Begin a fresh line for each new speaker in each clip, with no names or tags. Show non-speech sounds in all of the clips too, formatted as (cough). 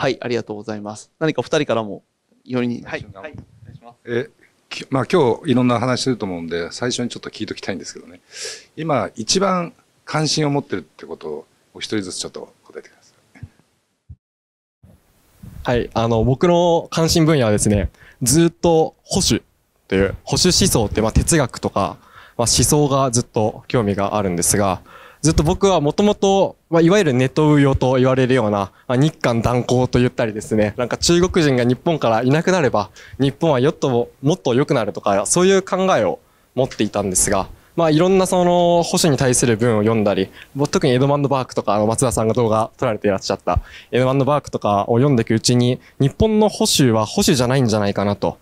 はい、ありがとうございます。何か二人からも、よりに。はい、お願いします。え、まあ今日いろんな話すると思うんで、最初にちょっと聞いときたいんですけどね。今、一番関心を持ってるってことを、お一人ずつちょっと答えてください。はい、あの、僕の関心分野はですね、ずっと保守という、保守思想って、まあ哲学とか、まあ思想がずっと興味があるんですが、ずっと僕はもともと、まあ、いわゆるネトウヨと言われるような、まあ、日韓断交と言ったりですね、なんか中国人が日本からいなくなれば、日本はよっともっと良くなるとか、そういう考えを持っていたんですが、まあ、いろんなその保守に対する文を読んだり、特にエドマンド・バークとか、あの松田さんが動画撮られていらっしゃったエドマンド・バークとかを読んでいくうちに、日本の保守は保守じゃないんじゃないかなと。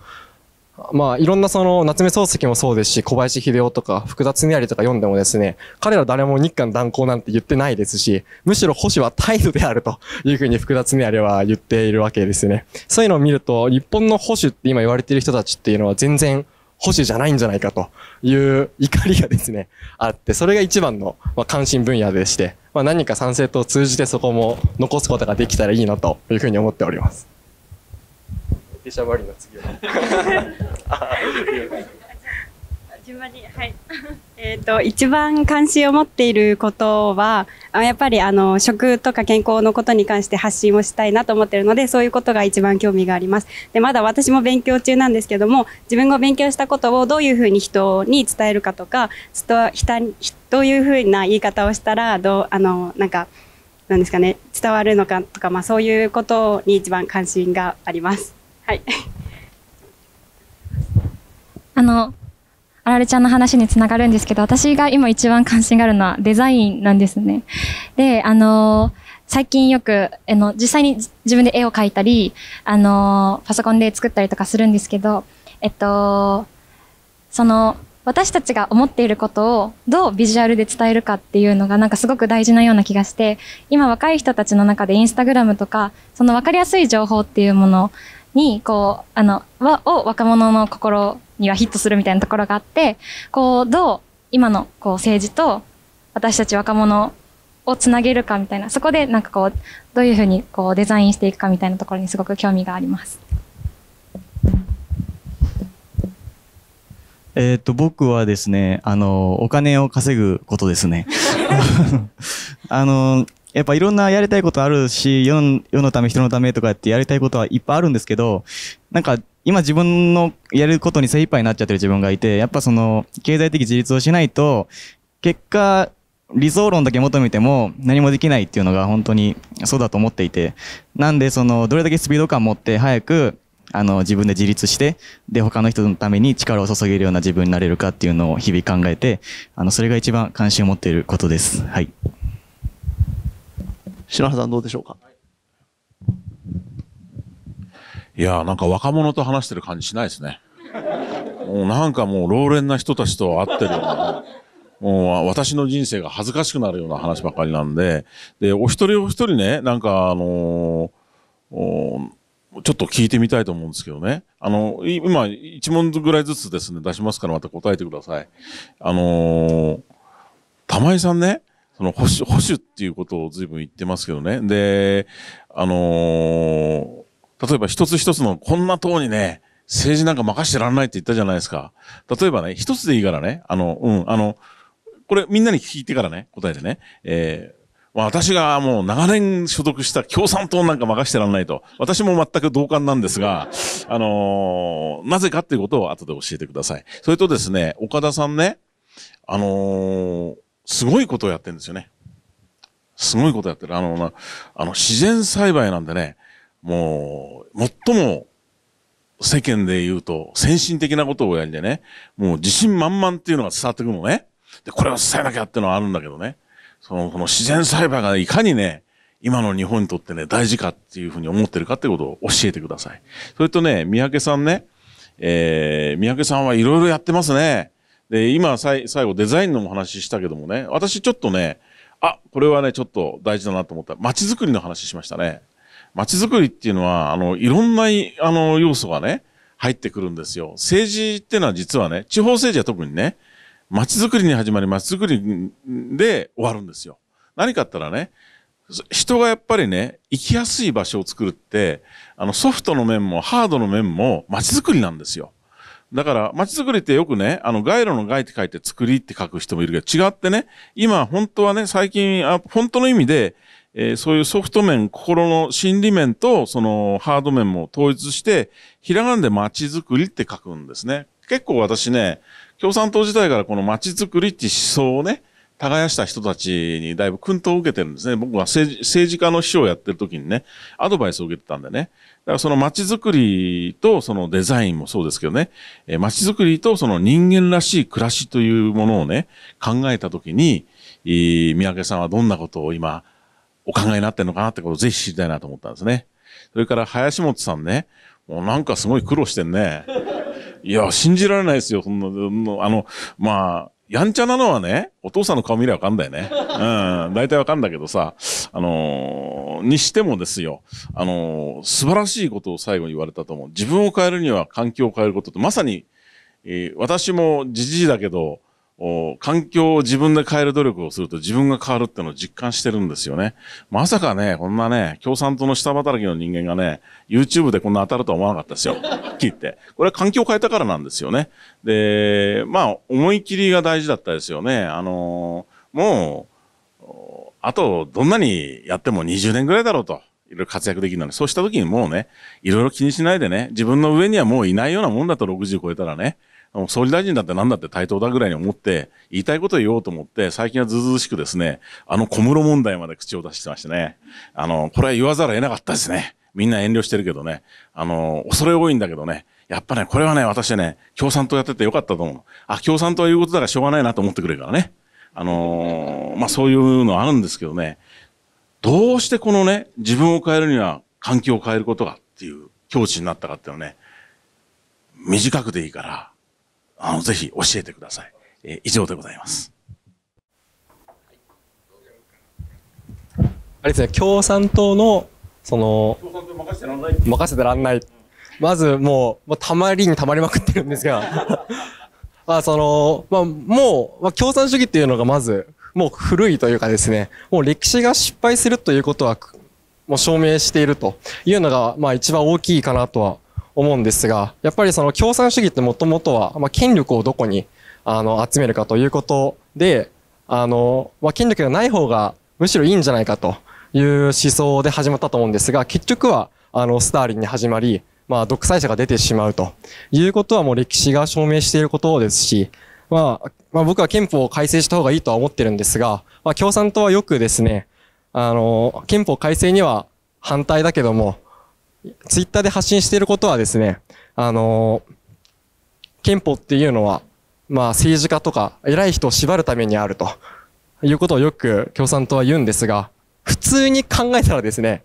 まあ、いろんなその、夏目漱石もそうですし、小林秀夫とか、福田恒りとか読んでもですね、彼ら誰も日韓断交なんて言ってないですし、むしろ保守は態度であるというふうに (laughs) 福田やれは言っているわけですね。そういうのを見ると、日本の保守って今言われている人たちっていうのは全然保守じゃないんじゃないかという怒りがですね、(laughs) あって、それが一番の、ま関心分野でして、まあ、何か賛成と通じてそこも残すことができたらいいなと
いうふうに思っております。
ペシャバりの次は。
自 (laughs) 分に、はい。(laughs) えっ、ー、と、一番関心を持っていることは、やっぱりあの、食とか健康のことに関して発信をしたいなと思ってるので、そういうことが一番興味があります。で、まだ私も勉強中なんですけども、自分が勉強したことをどういうふうに人に伝えるかとか、とどういうふうな言い方をしたら、どう、あの、なんか、なんですかね、伝わるのかとか、まあそういうことに一番関心があります。はい。
あの、あられちゃんの話につながるんですけど、私が今一番関心があるのはデザインなんですね。で、あの最近よく、あの、実際に自分で絵を描いたり、あのパソコンで作ったりとかするんですけど、えっと、その、私たちが思っていることをどうビジュアルで伝えるかっていうのがなんかすごく大事なような気がして、今若い人たちの中でインスタグラムとか、その分かりやすい情報っていうものに、こう、あの、を若者の心にはヒットするみたいなところがあって、こう、どう、今の、こう、政治と、私たち若者をつなげるかみたいな、そこでなんかこう、どういうふうにこうデザインしていくかみたいなところにすごく興味があります。
えー、っと、僕はですね、あの、お金を稼ぐことですね。(laughs) あの、やっぱいろんなやりたいことあるし、世の世のため人のためとかやってやりたいことはいっぱいあるんですけど、なんか今自分のやることに精一杯になっちゃってる自分がいて、やっぱその経済的自立をしないと、結果理想論だけ求めても何もできないっていうのが本当にそうだと思っていて、なんでそのどれだけスピード感持って早くあの、自分で自立して、で、他の人のために力を注げるような自分になれるかっていうのを日々考えて、あの、それが一番関心を持っている
ことです。はい。
篠原さんどうでしょうか
いやーなんか若者と話してる感じしないですね。もうなんかもう老練な人たちと会ってるような、もう私の人生が恥ずかしくなるような話ばかりなんで、で、お一人お一人ね、なんかあのー、ちょっと聞いてみたいと思うんですけどね。あの、今、一問ぐらいずつですね、出しますからまた答えてください。あのー、玉井さんね、その保守、保守っていうことを随分言ってますけどね。で、あのー、例えば一つ一つのこんな党にね、政治なんか任してらんないって言ったじゃないですか。例えばね、一つでいいからね、あの、うん、あの、これみんなに聞いてからね、答えてね、えー私がもう長年所属した共産党なんか任してらんないと。私も全く同感なんですが、あのー、なぜかっていうことを後で教えてください。それとですね、岡田さんね、あのーすごいことをやってるんですよね。すごいことやってる。あの、あの、自然栽培なんでね、もう、最も世間で言うと先進的なことをやるんでね、もう自信満々っていうのが伝わってくるのね。で、これを伝えなきゃっていうのはあるんだけどね。その、この自然栽培がいかにね、今の日本にとってね、大事かっていうふうに思ってるかってことを教えてください。それとね、三宅さんね、えー、三宅さんはいろいろやってますね。で、今、最後、デザインのも話したけどもね、私ちょっとね、あ、これはね、ちょっと大事だなと思った。街づくりの話しましたね。街づくりっていうのは、あの、いろんな、あの、要素がね、入ってくるんですよ。政治っていうのは実はね、地方政治は特にね、街づくりに始まり、街づくりで終わるんですよ。何かあったらね、人がやっぱりね、行きやすい場所を作るって、あの、ソフトの面もハードの面も街づくりなんですよ。だから、街づくりってよくね、あの、街路の街って書いて作りって書く人もいるけど、違ってね、今、本当はね、最近、あ本当の意味で、えー、そういうソフト面、心の心理面と、その、ハード面も統一して、ひらがなで街づくりって書くんですね。結構私ね、共産党時代からこの街づくりって思想をね、耕した人たちにだいぶ薫陶を受けてるんですね。僕は政治家の秘書をやってる時にね、アドバイスを受けてたんでね。だからその街づくりとそのデザインもそうですけどね、え街づくりとその人間らしい暮らしというものをね、考えた時に、え三宅さんはどんなことを今お考えになってるのかなってことをぜひ知りたいなと思ったんですね。それから林本さんね、もうなんかすごい苦労してんね。いや、信じられないですよ。そんな、あの、まあ、やんちゃなのはね、お父さんの顔見りゃわかんだよね。うん、大体わかんだけどさ、あのー、にしてもですよ、あのー、素晴らしいことを最後に言われたと思う。自分を変えるには環境を変えることって、まさに、えー、私もじじいだけど、環境を自分で変える努力をすると自分が変わるってのを実感してるんですよね。まさかね、こんなね、共産党の下働きの人間がね、YouTube でこんな当たるとは思わなかったですよ。(laughs) 切って。これは環境を変えたからなんですよね。で、まあ、思い切りが大事だったですよね。あのー、もう、あと、どんなにやっても20年ぐらいだろうと。いろいろ活躍できるのに、そうした時にもうね、いろいろ気にしないでね、自分の上にはもういないようなもんだと60超えたらね、総理大臣だって何だって対等だぐらいに思って、言いたいことを言おうと思って、最近はずうずしくですね、あの小室問題まで口を出してましてね、あの、これは言わざるを得なかったですね。みんな遠慮してるけどね、あの、恐れ多いんだけどね、やっぱね、これはね、私ね、共産党やっててよかったと思う。あ、共産党は言うことだからしょうがないなと思ってくれるからね。あのー、まあ、そういうのあるんですけどね、どうしてこのね、自分を変えるには環境を変えることがっていう境地になったかっていうのね、短くでいいから、あの、ぜひ教えてください。えー、以上でございます。
あれですね、共産党の、その、任せてらんない。まずもう、もうたまりにたまりまくってるんですが、(laughs) まあその、まあもう、まあ、共産主義っていうのがまず、もう古いというかですね、もう歴史が失敗するということは、もう証明しているというのが、まあ一番大きいかなとは思うんですが、やっぱりその共産主義ってもともとは、まあ、権力をどこにあの集めるかということで、あの、まあ、権力がない方がむしろいいんじゃないかという思想で始まったと思うんですが、結局はあのスターリンに始まり、まあ、独裁者が出てしまうということはもう歴史が証明していることですし、まあ、まあ、僕は憲法を改正した方がいいとは思ってるんですが、まあ、共産党はよくですね、あの、憲法改正には反対だけども、ツイッターで発信していることはですね、あの、憲法っていうのは、まあ政治家とか偉い人を縛るためにあるということをよく共産党は言うんですが、普通に考えたらですね、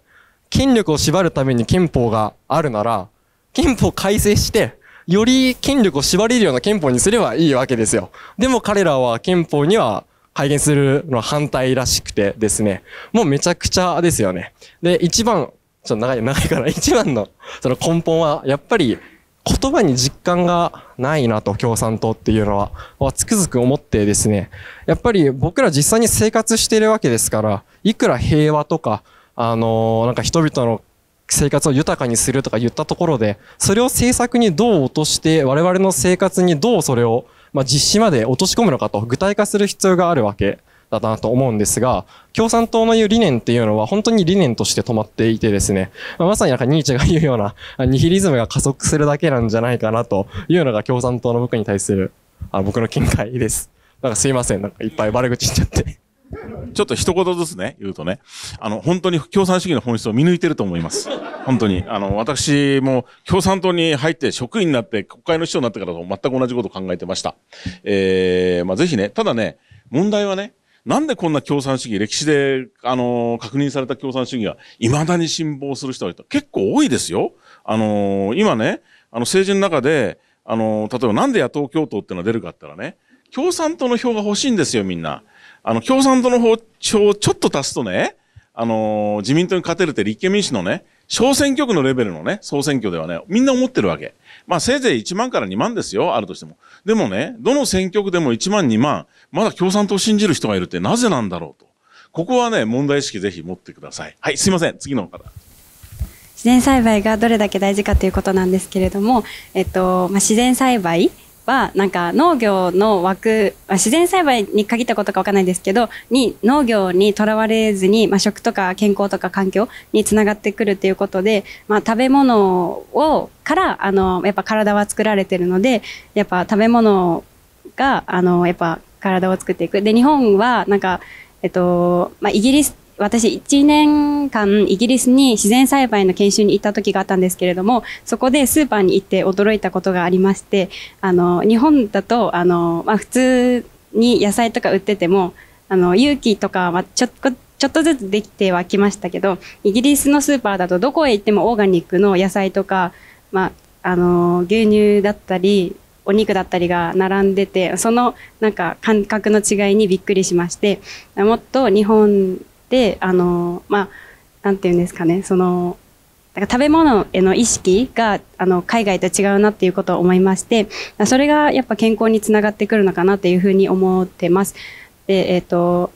権力を縛るために憲法があるなら、憲法改正して、より権力を縛れるような憲法にすればいいわけですよ。でも彼らは憲法には改元するのは反対らしくてですね、もうめちゃくちゃですよね。で、一番ちょっと長い、長いから、一番のその根本は、やっぱり言葉に実感がないなと、共産党っていうのは、はつくづく思ってですね、やっぱり僕ら実際に生活しているわけですから、いくら平和とか、あのー、なんか人々の生活を豊かにするとか言ったところで、それを政策にどう落として、我々の生活にどうそれを、まあ、実施まで落とし込むのかと、具体化する必要があるわけだなと思うんですが、共産党のいう理念っていうのは本当に理念として止まっていてですね、まさになんかニーチェが言うような、ニヒリズムが加速するだけなんじゃないかなというのが共産
党の僕に対する、あ僕の見解です。なんかすいません、なんかいっぱい悪口言っちゃって。ちょっと一言ずつね、言うとね、あの、本当に共産主義の本質を見抜いてると思います。本当に。あの、私も共産党に入って職員になって国会の市長になってからと全く同じことを考えてました。えー、まあ、ぜひね、ただね、問題はね、なんでこんな共産主義、歴史で、あの、確認された共産主義が未だに辛抱する人がいた。結構多いですよ。あの、今ね、あの、政治の中で、あの、例えばなんで野党共闘ってのが出るかって言ったらね、共産党の票が欲しいんですよ、みんな。あの、共産党の票、票をちょっと足すとね、あの、自民党に勝てるって立憲民主のね、小選挙区のレベルのね、総選挙ではね、みんな思ってるわけ。まあせいぜい1万から2万ですよ、あるとしても。でもね、どの選挙区でも1万2万、まだ共産党を信じる人がいるってなぜなんだろうと。ここはね、問題意識ぜひ持ってください。はい、すいません。次の方。
自然栽培がどれだけ大事かということなんですけれども、えっと、まあ、自然栽培はなんか農業の枠自然栽培に限ったことかわかんないですけどに農業にとらわれずに、まあ、食とか健康とか環境につながってくるっていうことで、まあ、食べ物をからあのやっぱ体は作られてるのでやっぱ食べ物があのやっぱ体を作っていく。で日本はなんかえっとまあ、イギリス私1年間イギリスに自然栽培の研修に行った時があったんですけれどもそこでスーパーに行って驚いたことがありましてあの日本だとあの、まあ、普通に野菜とか売っててもあの勇気とかはちょっとちょっとずつできてはきましたけどイギリスのスーパーだとどこへ行ってもオーガニックの野菜とか、まあ、あの牛乳だったりお肉だったりが並んでてそのなんか感覚の違いにびっくりしましてもっと日本であのまあなんていうんですかねそのだから食べ物への意識があの海外と違うなっていうことを思いましてそれがやっぱ健康につながってくるのかなっていうふうに思ってます。でえーと、と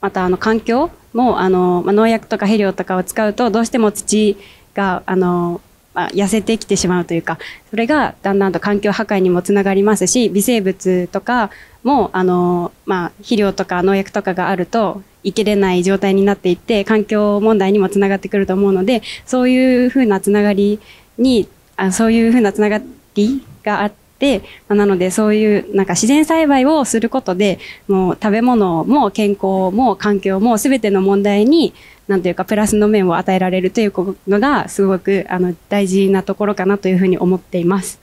またあの環境もあの、まあ、農薬とか肥料とかを使うとどうしても土があの、まあ、痩せてきてしまうというかそれがだんだんと環境破壊にもつながりますし微生物とかもあの、まあ、肥料とか農薬とかがあると生きれない状態になっていって環境問題にもつながってくると思うのでそういうふうなつながりにあそういうふうなつながりがあって、まあ、なのでそういうなんか自然栽培をすることでもう食べ物も健康も環境も全ての問題になんというかプラスの面を与えられるというのがすごくあの大事なところかなというふうに思っています。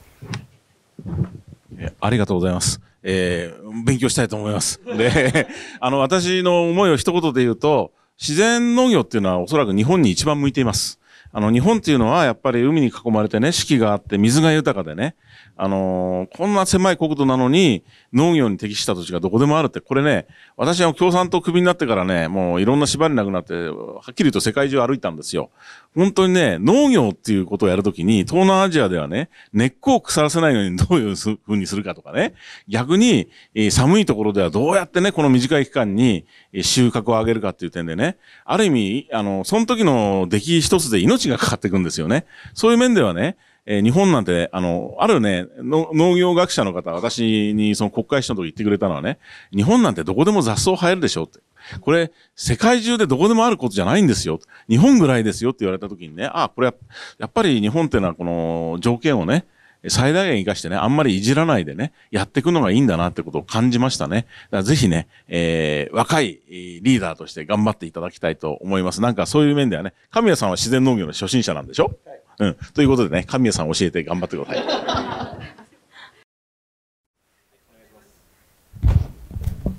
ありがとうございます。えー、勉強したいと思います。で、あの、私の思いを一言で言うと、自然農業っていうのはおそらく日本に一番向いています。あの、日本っていうのはやっぱり海に囲まれてね、四季があって水が豊かでね、あのー、こんな狭い国土なのに農業に適した土地がどこでもあるって、これね、私は共産党クビになってからね、もういろんな縛りなくなって、はっきり言うと世界中歩いたんですよ。本当にね、農業っていうことをやるときに、東南アジアではね、根っこを腐らせないように (laughs) どういうふうにするかとかね、逆に、えー、寒いところではどうやってね、この短い期間に収穫を上げるかっていう点でね、ある意味、あの、その時の出来一つで命がかかっていくんですよね。そういう面ではね、えー、日本なんて、あの、あるね農業学者の方、私にその国会議事の時言ってくれたのはね、日本なんてどこでも雑草生えるでしょって。これ、世界中でどこでもあることじゃないんですよ。日本ぐらいですよって言われた時にね、あ、これやっぱり日本ってのはこの条件をね、最大限活かしてね、あんまりいじらないでね、やっていくのがいいんだなってことを感じましたね。だからぜひね、えー、若いリーダーとして頑張っていただきたいと思います。なんかそういう面ではね、神谷さんは自然農業の初心者なんでしょ、はい、うん。ということでね、神谷さん教えて頑張ってください。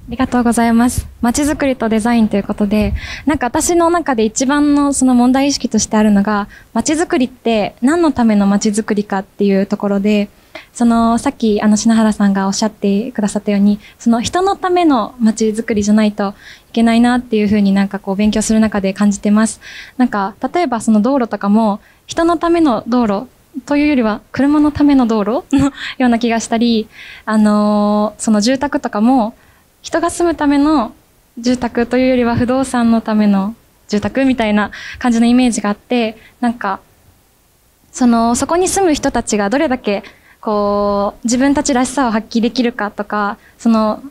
ありがとうございます。まちづくりとデザインということで、なんか私の中で一番のその問題意識としてあるのが、まちづくりって何のためのまちづくりかっていうところで、そのさっきあの篠原さんがおっしゃってくださったように、その人のためのまちづくりじゃないといけないなっていうふうになんかこう勉強する中で感じてます。なんか例えばその道路とかも人のための道路というよりは車のための道路のような気がしたり、あのー、その住宅とかも人が住むための住宅というよりは不動産のための住宅みたいな感じのイメージがあって、なんか、その、そこに住む人たちがどれだけ、こう、自分たちらしさを発揮できるかとか、その、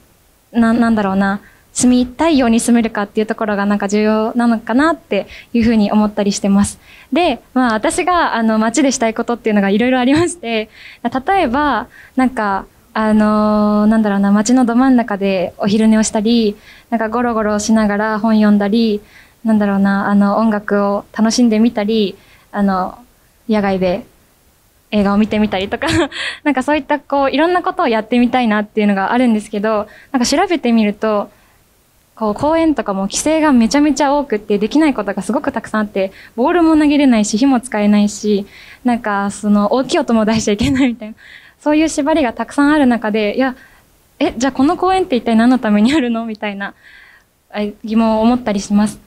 な、なんだろうな、住みたいように住めるかっていうところがなんか重要なのかなっていうふうに思ったりしてます。で、まあ私があの街でしたいことっていうのがいろいろありまして、例えば、なんか、あのー、なんだろうな、街のど真ん中でお昼寝をしたり、なんかゴロゴロしながら本読んだり、なんだろうな、あの、音楽を楽しんでみたり、あの、野外で映画を見てみたりとか (laughs) なんかそういったこう、いろんなことをやってみたいなっていうのがあるんですけど、なんか調べてみると、こう、公園とかも規制がめちゃめちゃ多くってできないことがすごくたくさんあって、ボールも投げれないし、火も使えないし、なんかその大きい音も出しちゃいけないみたいな。そういう縛りがたくさんある中でいやえじゃあこの公園って一体何のためにあるのみたいな疑問を思ったりします。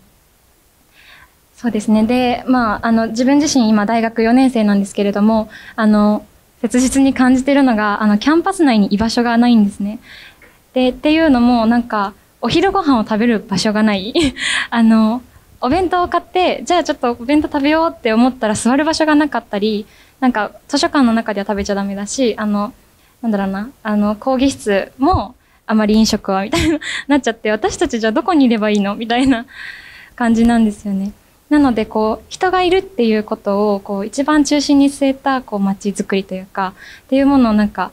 そうですね。で、まあ、あの、自分自身今大学4年生なんですけれども、あの、切実に感じてるのが、あの、キャンパス内に居場所がないんですね。で、っていうのも、なんか、お昼ご飯を食べる場所がない。(laughs) あの、お弁当を買って、じゃあちょっとお弁当食べようって思ったら座る場所がなかったり、なんか図書館の中では食べちゃダメだし、あの、なんだろうな、あの、講義室もあまり飲食はみたいな (laughs) なっちゃって、私たちじゃあどこにいればいいのみたいな (laughs) 感じなんですよね。なので、こう、人がいるっていうことを、こう、一番中心に据えた、こう、街づくりというか、っていうものをなんか、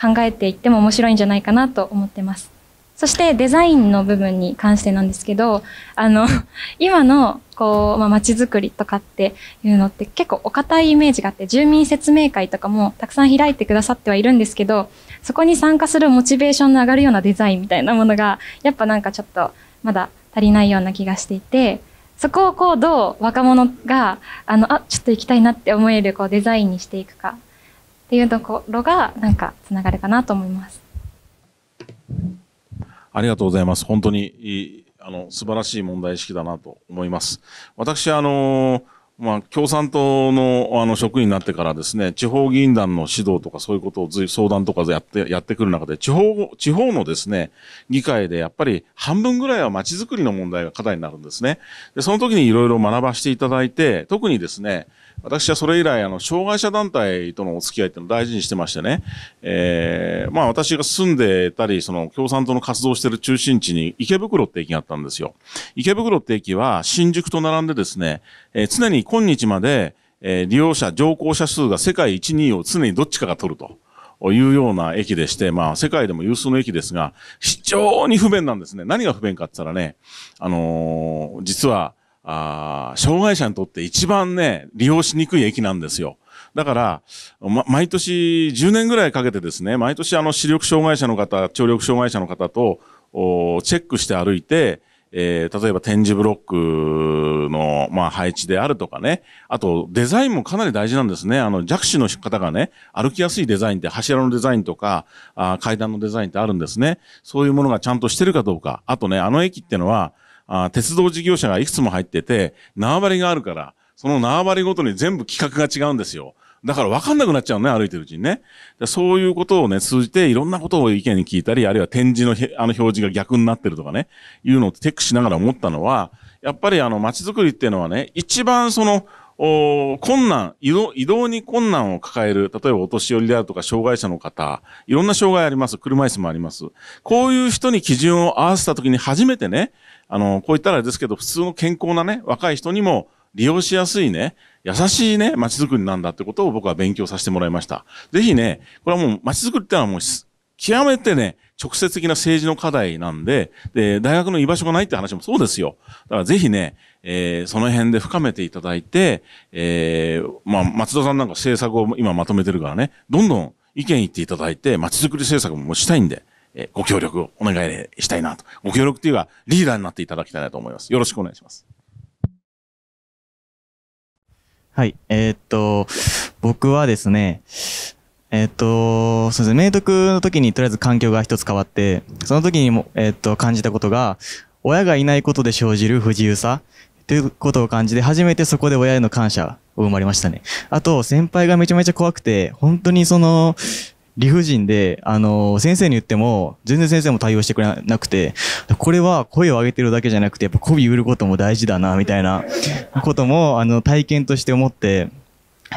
考えていっても面白いんじゃないかなと思ってます。そしてデザインの部分に関してなんですけど、あの、(laughs) 今の、こう、まあ、街づくりとかっていうのって結構お堅いイメージがあって、住民説明会とかもたくさん開いてくださってはいるんですけど、そこに参加するモチベーションの上がるようなデザインみたいなものが、やっぱなんかちょっとまだ足りないような気がしていて、そこをこう、どう若者が、あの、あ、ちょっと行きたいなって思える、こう、デザインにしていくかっていうところが、なんか、つながるかなと思います。
ありがとうございます。本当に、あの、素晴らしい問題意識だなと思います。私、あの、まあ、共産党のあの職員になってからですね、地方議員団の指導とかそういうことをずい相談とかでやって、やってくる中で、地方、地方のですね、議会でやっぱり半分ぐらいは街づくりの問題が課題になるんですね。で、その時にいろいろ学ばせていただいて、特にですね、私はそれ以来、あの、障害者団体とのお付き合いっていうのを大事にしてましてね、えーまあ私が住んでたり、その共産党の活動してる中心地に池袋って駅があったんですよ。池袋って駅は新宿と並んでですね、えー、常に今日まで、えー、利用者、乗降者数が世界1、2位を常にどっちかが取ると。いうような駅でして、まあ、世界でも有数の駅ですが、非常に不便なんですね。何が不便かって言ったらね、あのー、実は、あ障害者にとって一番ね、利用しにくい駅なんですよ。だから、ま、毎年10年ぐらいかけてですね、毎年あの視力障害者の方、聴力障害者の方と、おチェックして歩いて、えー、例えば展示ブロックの、まあ、配置であるとかね。あと、デザインもかなり大事なんですね。あの、弱視の方がね、歩きやすいデザインって柱のデザインとか、あ階段のデザインってあるんですね。そういうものがちゃんとしてるかどうか。あとね、あの駅ってのは、あ鉄道事業者がいくつも入ってて、縄張りがあるから、その縄張りごとに全部規格が違うんですよ。だから分かんなくなっちゃうね、歩いてるうちにね。そういうことをね、通じていろんなことを意見に聞いたり、あるいは展示のあの表示が逆になってるとかね、いうのをチェックしながら思ったのは、やっぱりあの街づくりっていうのはね、一番その、お困難移動、移動に困難を抱える、例えばお年寄りであるとか障害者の方、いろんな障害あります。車椅子もあります。こういう人に基準を合わせたときに初めてね、あの、こう言ったらですけど、普通の健康なね、若い人にも、利用しやすいね、優しいね、街づくりなんだってことを僕は勉強させてもらいました。ぜひね、これはもう街づくりってのはもう極めてね、直接的な政治の課題なんで、で、大学の居場所がないって話もそうですよ。だからぜひね、えー、その辺で深めていただいて、えー、まあ、松田さんなんか政策を今まとめてるからね、どんどん意見言っていただいて、街づくり政策もしたいんで、えー、ご協力をお願いしたいなと。ご協力っていうか、リーダーになっていただきたいなと思います。よろしくお願いします。
はい。えー、っと、僕はですね、えー、っと、そうですね、明徳の時にとりあえず環境が一つ変わって、その時にも、えー、っと、感じたことが、親がいないことで生じる不自由さということを感じて、初めてそこで親への感謝を生まれましたね。あと、先輩がめちゃめちゃ怖くて、本当にその、理不尽で、あの、先生に言っても、全然先生も対応してくれなくて、これは声を上げてるだけじゃなくて、やっぱ媚び売ることも大事だな、みたいな (laughs) ことも、あの、体験として思って、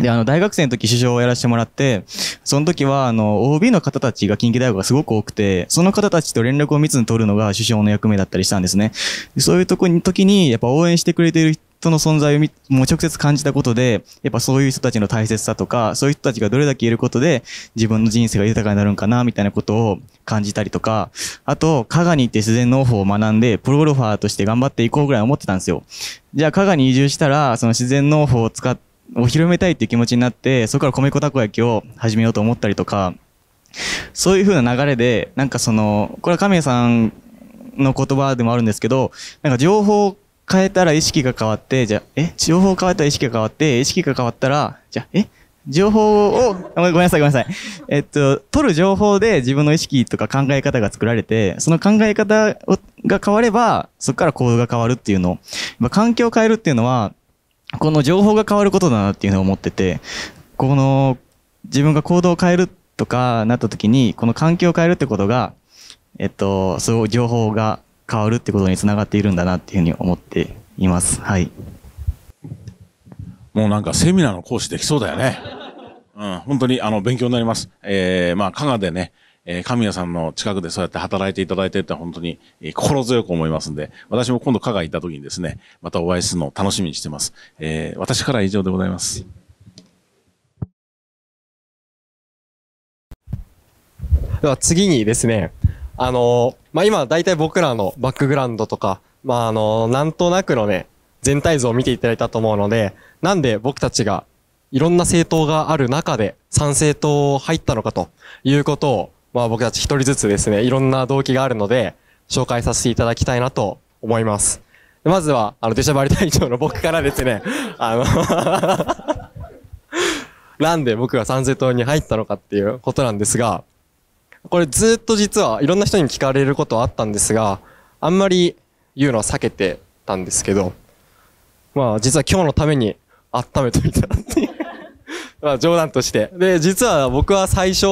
で、あの、大学生の時、首相をやらせてもらって、その時は、あの、OB の方たちが近畿大学がすごく多くて、その方たちと連絡を密に取るのが首相の役目だったりしたんですね。そういうとこに、時に、やっぱ応援してくれてる人人の存在をもう直接感じたことで、やっぱそういう人たちの大切さとか、そういう人たちがどれだけいることで、自分の人生が豊かになるんかな、みたいなことを感じたりとか、あと、加賀に行って自然農法を学んで、プロゴルファーとして頑張っていこうぐらい思ってたんですよ。じゃあ、加賀に移住したら、その自然農法を使って、を広めたいっていう気持ちになって、そこから米粉たこ焼きを始めようと思ったりとか、そういう風な流れで、なんかその、これは亀井さんの言葉でもあるんですけど、なんか情報変えたら意識が変わって、じゃあ、え、情報変わったら意識が変わって、意識が変わったら、じゃあ、え、情報を、ごめんなさいごめんなさい。えっと、取る情報で自分の意識とか考え方が作られて、その考え方をが変われば、そこから行動が変わるっていうの。環境を変えるっていうのは、この情報が変わることだなっていうのを思ってて、この自分が行動を変えるとかなった時に、この環境を変えるってことが、えっと、そう情報が変わるってことにつながっているんだなっていうふうに思っています。はい。
もうなんかセミナーの講師できそうだよね。うん、本当にあの勉強になります。えー、まあ、加賀でね、えー、神谷さんの近くでそうやって働いていただいてって本当に、え心強く思いますんで、私も今度加賀行った時にですね、またお会いするのを楽しみにしてます。えー、私からは以上でございます。で
は次にですね、あの、まあ今大体僕らのバックグラウンドとか、まああの、なんとなくのね、全体像を見ていただいたと思うので、なんで僕たちがいろんな政党がある中で参政党入ったのかということを、まあ僕たち一人ずつですね、いろんな動機があるので、紹介させていただきたいなと思います。まずは、あの、デシャバリ隊長の僕からですね、あのなんで僕が参政党に入ったのかっていうことなんですが、これずっと実はいろんな人に聞かれることはあったんですが、あんまり言うのは避けてたんですけど、まあ実は今日のために温めといたっていう (laughs) まあ冗談として。で、実は僕は最初、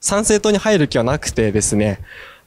参政党に入る気はなくてですね、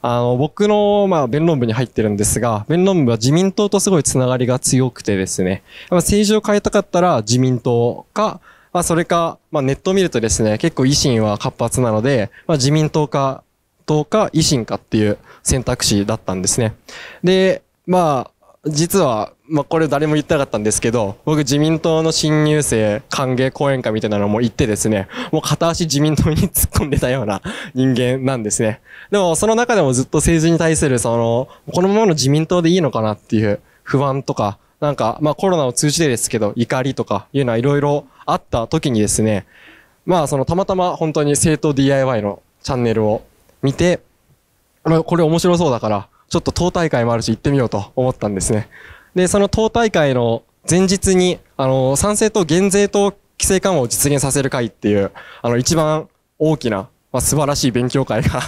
あの、僕の、まあ、弁論部に入ってるんですが、弁論部は自民党とすごいつながりが強くてですね、まあ、政治を変えたかったら自民党か、まあ、それか、まあ、ネットを見るとですね、結構維新は活発なので、まあ、自民党か、党か維新かっていう選択肢だったんですね。で、まあ、実は、まあ、これ誰も言ってなかったんですけど、僕自民党の新入生歓迎講演会みたいなのも行ってですね、もう片足自民党に突っ込んでたような (laughs) 人間なんですね。でも、その中でもずっと政治に対する、その、このままの自民党でいいのかなっていう不安とか、なんか、まあコロナを通じてですけど、怒りとかいうのはいろいろあった時にですね、まあそのたまたま本当に生徒 DIY のチャンネルを見て、これ面白そうだから、ちょっと党大会もあるし行ってみようと思ったんですね。で、その党大会の前日に、あの、賛成と減税と規制緩和を実現させる会っていう、あの一番大きな、まあ、素晴らしい勉強会が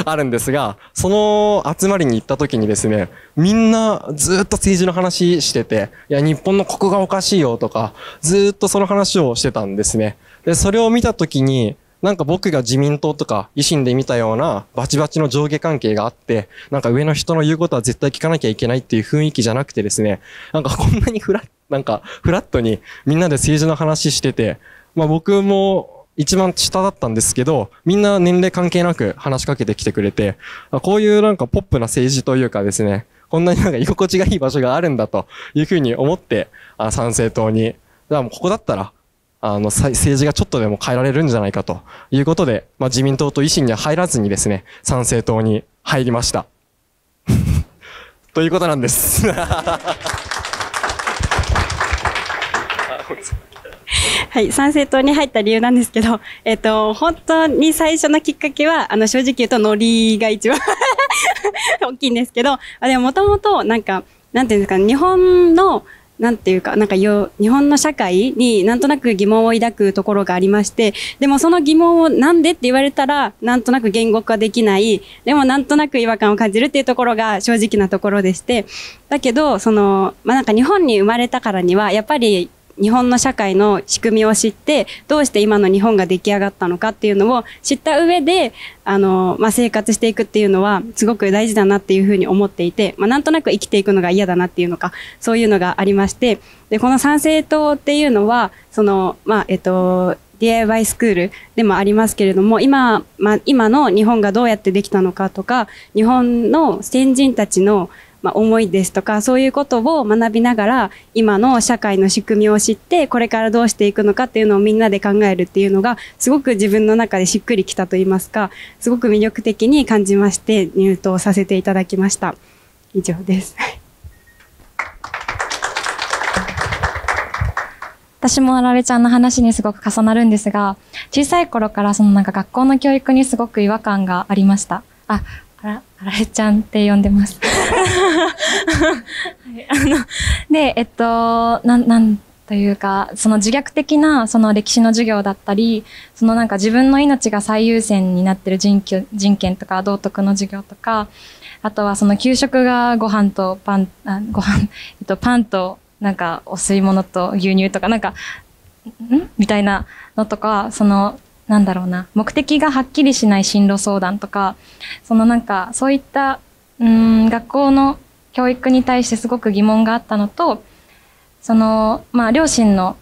(laughs) あるんですが、その集まりに行った時にですね、みんなずっと政治の話してて、いや、日本のここがおかしいよとか、ずっとその話をしてたんですね。で、それを見た時に、なんか僕が自民党とか維新で見たようなバチバチの上下関係があって、なんか上の人の言うことは絶対聞かなきゃいけないっていう雰囲気じゃなくてですね、なんかこんなにフラッ、なんかフラットにみんなで政治の話してて、まあ僕も一番下だったんですけど、みんな年齢関係なく話しかけてきてくれて、こういうなんかポップな政治というかですね、こんなになんか居心地がいい場所があるんだというふうに思って、賛参政党に。じゃあもうここだったら、あの、政治がちょっとでも変えられるんじゃないかということで、まあ、自民党と維新には入らずにですね、参政党に入りました。(laughs) ということなんです。(laughs)
はい、参政党に入った理由なんですけど、えっ、ー、と、本当に最初のきっかけは、あの、正直言うと、ノリが一番 (laughs) 大きいんですけど、あでも、もともと、なんか、なんていうんですか、日本の、なんていうか、なんかよ、日本の社会になんとなく疑問を抱くところがありまして、でもその疑問をなんでって言われたら、なんとなく言語化できない、でもなんとなく違和感を感じるっていうところが正直なところでして、だけど、その、まあ、なんか日本に生まれたからには、やっぱり日本の社会の仕組みを知ってどうして今の日本が出来上がったのかっていうのを知った上であの、まあ、生活していくっていうのはすごく大事だなっていうふうに思っていて、まあ、なんとなく生きていくのが嫌だなっていうのかそういうのがありましてでこの参政党っていうのはその、まあえっと、DIY スクールでもありますけれども今,、まあ、今の日本がどうやってできたのかとか日本の先人たちのまあ、思いですとかそういうことを学びながら今の社会の仕組みを知ってこれからどうしていくのかっていうのをみんなで考えるっていうのがすごく自分の中でしっくりきたといいますかすごく魅力的に感じまして入党させていただきました以上です (laughs) 私もあられちゃんの話
にすごく重なるんですが小さい頃からそのなんか学校の教育にすごく違和感がありましたああら、あらえちゃんって呼んでます。(laughs) はい、あの、で、えっと、なん、なんというか、その自虐的な、その歴史の授業だったり、そのなんか自分の命が最優先になってる人人権とか道徳の授業とか、あとはその給食がご飯とパン、あご飯、えっと、パンと、なんかお吸い物と牛乳とか、なんか、んみたいなのとか、そのなんだろうな、目的がはっきりしない進路相談とか、そのなんか、そういった、うん、学校の教育に対してすごく疑問があったのと、その、まあ、両親の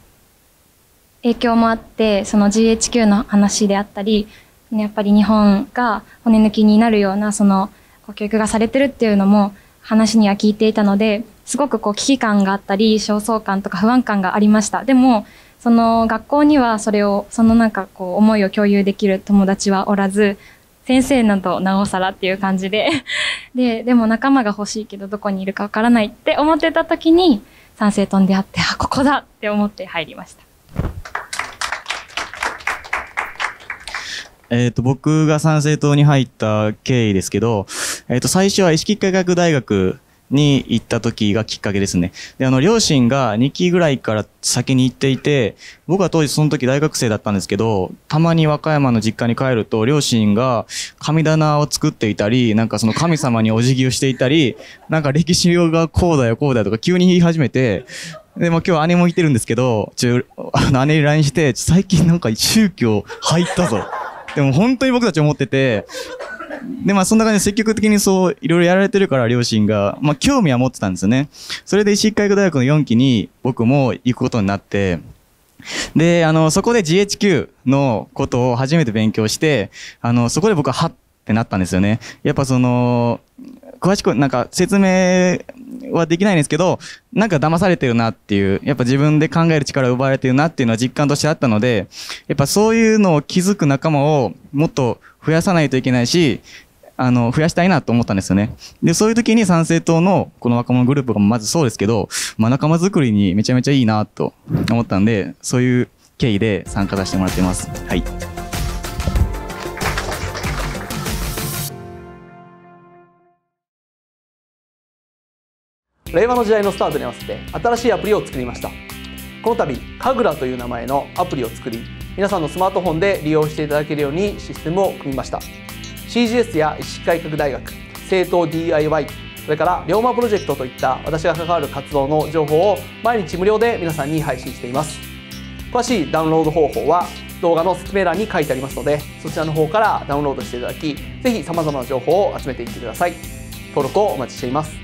影響もあって、その GHQ の話であったり、やっぱり日本が骨抜きになるような、その、教育がされてるっていうのも話には聞いていたので、すごくこう危機感があったり、焦燥感とか不安感がありました。でも、その学校にはそれをそのなんかこう思いを共有できる友達はおらず先生などなおさらっていう感じで (laughs) ででも仲間が欲しいけどどこにいるかわからないって思ってた時に賛成とんでってあここだって思って入りました。
えっ、と、僕が参政党に入った経緯ですけど、えっ、ー、と、最初は意識改革大学に行った時がきっかけですね。で、あの、両親が2期ぐらいから先に行っていて、僕は当時その時大学生だったんですけど、たまに和歌山の実家に帰ると、両親が神棚を作っていたり、なんかその神様にお辞儀をしていたり、なんか歴史がこうだよこうだよとか急に言い始めて、で、も今日姉もいてるんですけど、ちょ、あの、姉に LINE して、最近なんか宗教入ったぞ。でも本当に僕たち思ってて、で、まあ、そんな感じで積極的にそう、いろいろやられてるから、両親が、まあ、興味は持ってたんですよね。それで、石川大学の4期に僕も行くことになって、で、あの、そこで GHQ のことを初めて勉強して、あの、そこで僕は、はってなったんですよね。やっぱその、詳しくなんか説明はできないんですけど、なんか騙されてるなっていう、やっぱ自分で考える力を奪われてるなっていうのは実感としてあったので、やっぱそういうのを気づく仲間をもっと増やさないといけないし、あの、増やしたいなと思ったんですよね。で、そういう時に参政党のこの若者グループがまずそうですけど、まあ仲間づくりにめちゃめちゃいいなと思ったんで、そういう経緯で参加させてもらってます。はい。
令和の時代のスタートに合わせて新しいアプリを作りましたこの度カグラという名前のアプリ
を作り皆さんのスマートフォンで利用していただけるようにシステムを組みました CGS や医師改革大学政党 DIY それから龍馬プロジェクトといった私が関わる活動の情報を毎日無料で皆さんに配信しています詳しいダウンロード方法は動画の説明欄に書いてありますのでそちらの方からダウンロードしていただき是非
様々な情報を集めていってください登録をお待ちしています